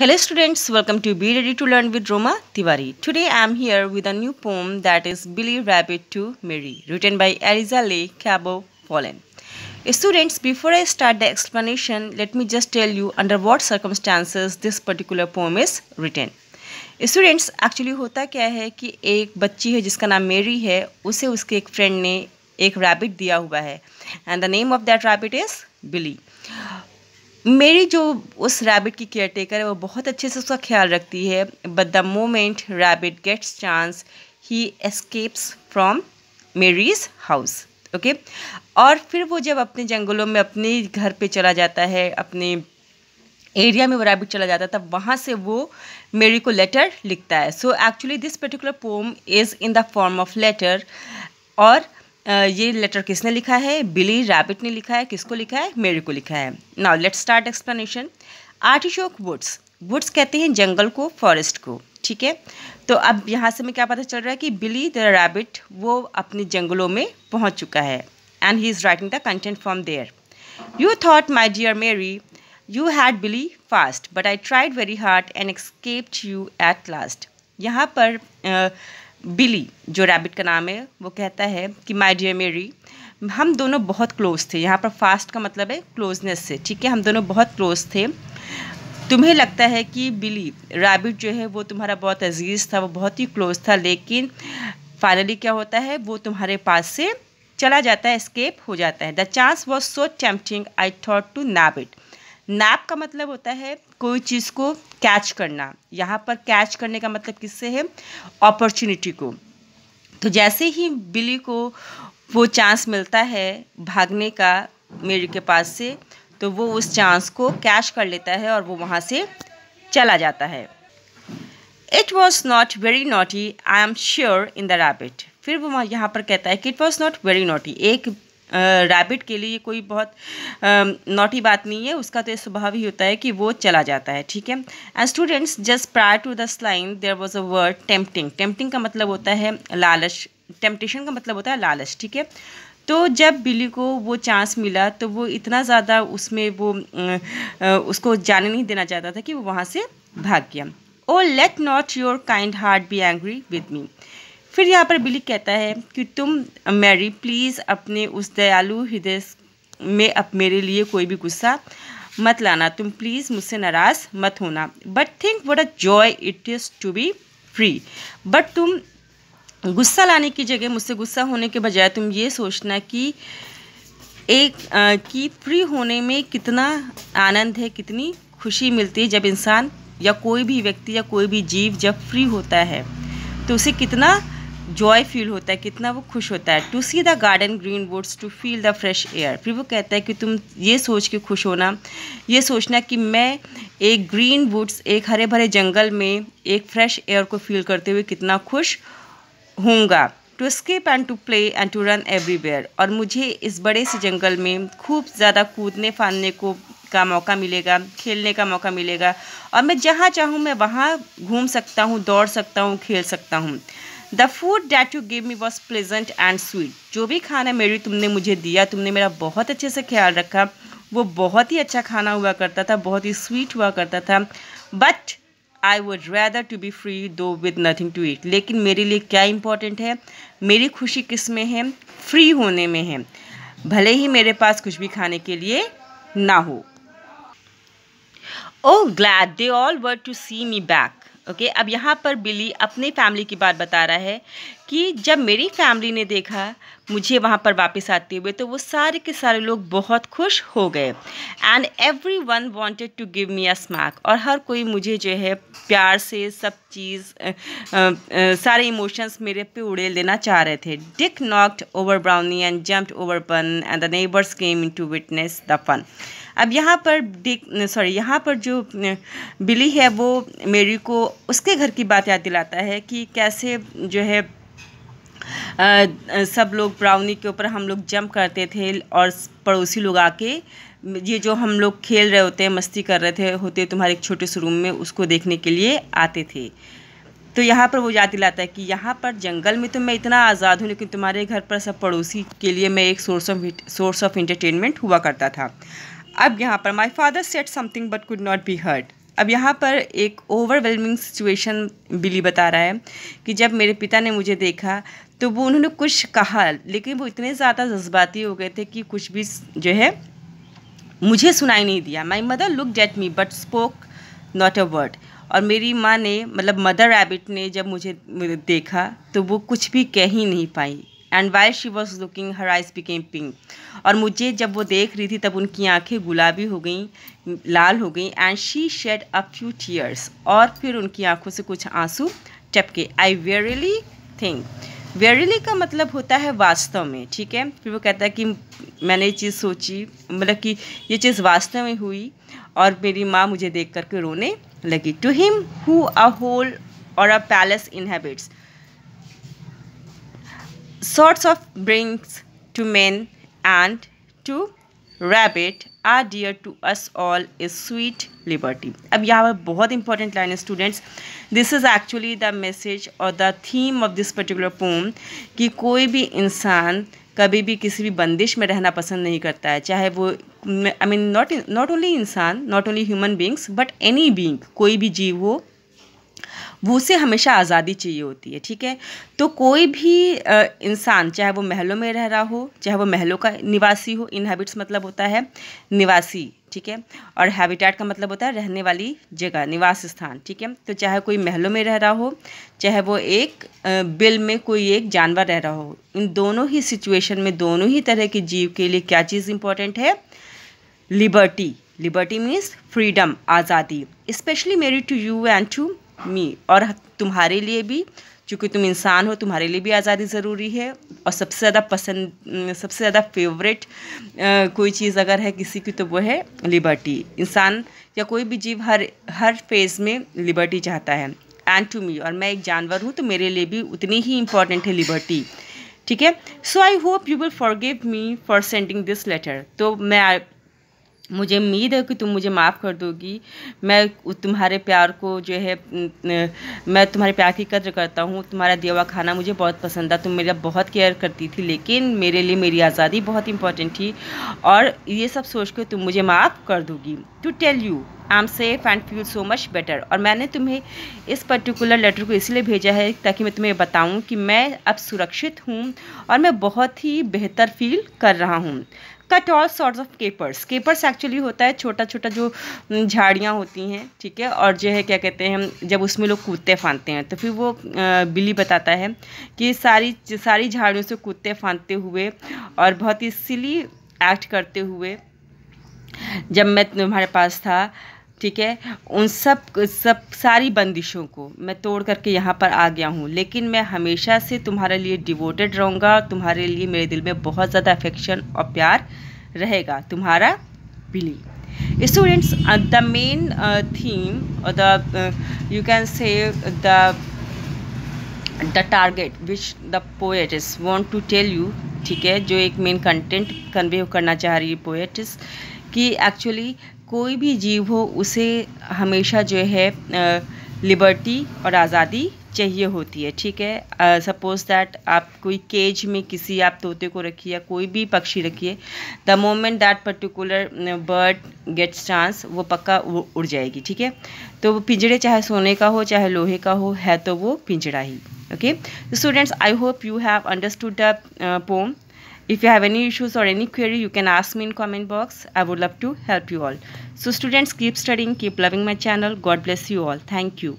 Hello students, welcome to Be Ready to Learn with Roma Tiwari. Today I am here with a new poem that is Billy Rabbit to Mary, written by Eliza Leigh Cabo Pollen. Students, before I start the explanation, let me just tell you under what circumstances this particular poem is written. Students, actually होता क्या है कि एक बच्ची है जिसका नाम मेरी है उसे उसके एक फ्रेंड ने एक रैबिट दिया हुआ है and the name of that rabbit is Billy Mary जो उस रैबिट की केयर टेकर है वो बहुत अच्छे से उसका ख्याल रखती है but the moment rabbit gets chance he escapes from Mary's house okay और फिर वो जब अपने जंगलों में अपने घर पे चला जाता है अपने एरिया में वो रैबिट चला जाता है तब वहाँ से वो मेरी को लेटर लिखता है so actually this particular poem is in the form of letter और ये लेटर किसने लिखा है बिली रैबिट ने लिखा है किसको लिखा है मेरे को लिखा है now let start explanation artichoke woods woods कहते हैं जंगल को फॉरेस्ट को ठीक है तो अब यहाँ से हमें क्या पता चल रहा है कि बिली द रैबिट वो अपने जंगलों में पहुँच चुका है and he is writing the content from there you thought my dear Mary you had Billy fast but I tried very hard and escaped you at last यहाँ पर uh, बिली जो रैबिट का नाम है वो कहता है कि माय डियर मेरी हम दोनों बहुत क्लोज थे यहाँ पर फास्ट का मतलब है क्लोजनेस से ठीक है हम दोनों बहुत क्लोज थे तुम्हें लगता है कि बिली रैबिट जो है वो तुम्हारा बहुत अजीज़ था वो बहुत ही क्लोज था लेकिन फाइनली क्या होता है वो तुम्हारे पास से चला जाता है स्केप हो जाता है the chance was so tempting I thought to nap it nap का मतलब होता है कोई चीज़ को कैच करना यहाँ पर कैच करने का मतलब किससे है अपॉर्चुनिटी को तो जैसे ही बिली को वो चांस मिलता है भागने का मेरी के पास से तो वो उस चांस को कैच कर लेता है और वो वहाँ से चला जाता है it was not very naughty I am sure in the rabbit फिर वो यहाँ पर कहता है कि it was not very naughty एक रैबिट के लिए कोई बहुत नोटी बात नहीं है उसका तो यह स्वभाव ही होता है कि वो चला जाता है ठीक है and students just prior to the line there was a word tempting tempting का मतलब होता है लालच टेम्पटेशन का मतलब होता है लालच ठीक है तो जब बिल्ली को वो चांस मिला तो वो इतना ज़्यादा उसमें वो उसको जाने नहीं देना चाहता था कि वो वहाँ से भाग गया oh let not your kind heart be angry with me फिर यहाँ पर बिली कहता है कि तुम मैरी प्लीज़ अपने उस दयालु हृदय में अब मेरे लिए कोई भी गुस्सा मत लाना तुम प्लीज़ मुझसे नाराज़ मत होना but think what a joy it is to be free but तुम गुस्सा लाने की जगह मुझसे गुस्सा होने के बजाय तुम ये सोचना कि एक आ, कि फ्री होने में कितना आनंद है कितनी खुशी मिलती है जब इंसान या कोई भी व्यक्ति या कोई भी जीव जब फ्री होता है तो उसे कितना जॉय फील होता है कितना वो खुश होता है to see the garden green woods to feel the fresh air फिर वो कहता है कि तुम ये सोच के खुश होना ये सोचना कि मैं एक ग्रीन वुड्स एक हरे भरे जंगल में एक फ्रेश एयर को फील करते हुए कितना खुश होऊंगा to skip and to play and to run everywhere और मुझे इस बड़े से जंगल में खूब ज़्यादा कूदने फानने को का मौका मिलेगा खेलने का मौका मिलेगा और मैं जहाँ चाहूँ मैं वहाँ घूम सकता हूँ दौड़ सकता हूँ खेल सकता हूँ the food that you give me was pleasant and sweet जो भी खाना मेरी तुमने मुझे दिया तुमने मेरा बहुत अच्छे से ख्याल रखा वो बहुत ही अच्छा खाना हुआ करता था बहुत ही स्वीट हुआ करता था but I would rather to be free though with nothing to eat लेकिन मेरे लिए क्या इंपॉर्टेंट है मेरी खुशी किस में है फ्री होने में है भले ही मेरे पास कुछ भी खाने के लिए ना हो oh glad they all were to see me back okay अब यहाँ पर बिली अपनी फैमिली की बात बता रहा है कि जब मेरी फैमिली ने देखा मुझे वहाँ पर वापस आते हुए तो वो सारे के सारे लोग बहुत खुश हो गए and everyone wanted to give me a smack और हर कोई मुझे जो है प्यार से सब चीज़ आ, आ, सारे इमोशंस मेरे पे उड़ेल देना चाह रहे थे Dick knocked over Brownie and jumped over Bun and the neighbours came in to witness the fun अब यहाँ पर देख सॉरी यहाँ पर जो बिली है वो मेरी को उसके घर की बात याद दिलाता है कि कैसे जो है आ, सब लोग ब्राउनी के ऊपर हम लोग जंप करते थे और पड़ोसी लोग आके ये जो हम लोग खेल रहे होते हैं मस्ती कर रहे थे होते तुम्हारे एक छोटे से रूम में उसको देखने के लिए आते थे तो यहाँ पर वो याद दिलाता है कि यहाँ पर जंगल में तो मैं इतना आज़ाद हूँ लेकिन तुम्हारे घर पर सब पड़ोसी के लिए मैं एक source of source of entertainment हुआ करता था अब यहाँ पर my father said something but could not be hurt अब यहाँ पर एक ओवरवेलमिंग सिचुएशन बिली बता रहा है कि जब मेरे पिता ने मुझे देखा तो वो उन्होंने कुछ कहा लेकिन वो इतने ज़्यादा जज्बाती हो गए थे कि कुछ भी जो है मुझे सुनाई नहीं दिया my mother looked at me but spoke not a word और मेरी माँ ने मतलब मदर रैबिट ने जब मुझे देखा तो वो कुछ भी कह ही नहीं पाई and while she was looking her eyes became pink और मुझे जब वो देख रही थी तब उनकी आंखें गुलाबी हो गई लाल हो गई and she shed a few tears और फिर उनकी आंखों से कुछ आंसू टपके आई वेरीली थिंक वेरीली का मतलब होता है वास्तव में ठीक है फिर वो कहता है कि मैंने ये चीज़ सोची मतलब कि ये चीज़ वास्तव में हुई और मेरी माँ मुझे देख करके रोने लगी to him who a hole और a palace inhabits sorts of brings to men and to rabbit are dear to us all is sweet liberty अब यहाँ पर बहुत important line है students this is actually the message or the theme of this particular poem कि कोई भी इंसान कभी भी किसी भी बंदिश में रहना पसंद नहीं करता है चाहे वो I mean not not only इंसान not only human beings but any being कोई भी जीव वो उसे हमेशा आज़ादी चाहिए होती है ठीक है तो कोई भी इंसान चाहे वो महलों में रह रहा हो चाहे वो महलों का निवासी हो इनहेबिट्स मतलब होता है निवासी ठीक है और हैबिटेट का मतलब होता है रहने वाली जगह निवास स्थान ठीक है तो चाहे कोई महलों में रह रहा हो चाहे वो एक बिल में कोई एक जानवर रह रहा हो इन दोनों ही सिचुएशन में दोनों ही तरह के जीव के लिए क्या चीज़ इंपॉर्टेंट है लिबर्टी लिबर्टी मीन्स फ्रीडम आज़ादी स्पेशली मेरी to you and to me और तुम्हारे लिए भी चूँकि तुम इंसान हो तुम्हारे लिए भी आज़ादी ज़रूरी है और सबसे ज़्यादा पसंद सबसे ज़्यादा फेवरेट कोई चीज़ अगर है किसी की तो वो है लिबर्टी इंसान या कोई भी जीव हर हर फेज़ में लिबर्टी चाहता है एंड टू मी और मैं एक जानवर हूँ तो मेरे लिए भी उतनी ही इम्पॉर्टेंट है लिबर्टी ठीक है so I hope you will forgive me for sending this letter तो मैं मुझे उम्मीद है कि तुम मुझे माफ़ कर दोगी मैं तुम्हारे प्यार को जो है मैं तुम्हारे प्यार की कद्र करता हूँ तुम्हारा दिया हुआ खाना मुझे बहुत पसंद था तुम मेरा बहुत केयर करती थी लेकिन मेरे लिए मेरी आज़ादी बहुत इंपॉर्टेंट थी और ये सब सोच कर तुम मुझे माफ़ कर दोगी to tell you I am safe and feel so much better और मैंने तुम्हें इस पर्टिकुलर लेटर को इसलिए भेजा है ताकि मैं तुम्हें बताऊँ कि मैं अब सुरक्षित हूँ और मैं बहुत ही बेहतर फील कर रहा हूँ cut all sorts of capers capers actually होता है छोटा छोटा जो झाड़ियाँ होती हैं ठीक है और जो है क्या कहते हैं जब उसमें लोग कूदते फाँदते हैं तो फिर वो बिली बताता है कि सारी सारी झाड़ियों से कूदते फाँदते हुए और बहुत ही सिली एक्ट करते हुए जब मैं तुम्हारे पास था ठीक है उन सब सब सारी बंदिशों को मैं तोड़ करके यहाँ पर आ गया हूँ लेकिन मैं हमेशा से तुम्हारे लिए डिवोटेड रहूँगा तुम्हारे लिए मेरे दिल में बहुत ज़्यादा अफेक्शन और प्यार रहेगा तुम्हारा Billy students the main theme और दू can the the the uh, uh, can say the the target want to tell you ठीक है जो एक मेन कंटेंट कन्वे करना चाह रही है पोएटिस कि एक्चुअली कोई भी जीव हो उसे हमेशा जो है लिबर्टी और आज़ादी चाहिए होती है ठीक है सपोज़ दैट आप कोई केज में किसी आप तोते को रखिए या कोई भी पक्षी रखिए the moment that particular bird gets chance वो पक्का वो उड़ जाएगी ठीक है तो वो पिंजड़े चाहे सोने का हो चाहे लोहे का हो है तो वो पिंजड़ा ही okay students I hope you have understood the poem if you have any issues or any query you can ask me in comment box i would love to help you all so students keep studying keep loving my channel god bless you all thank you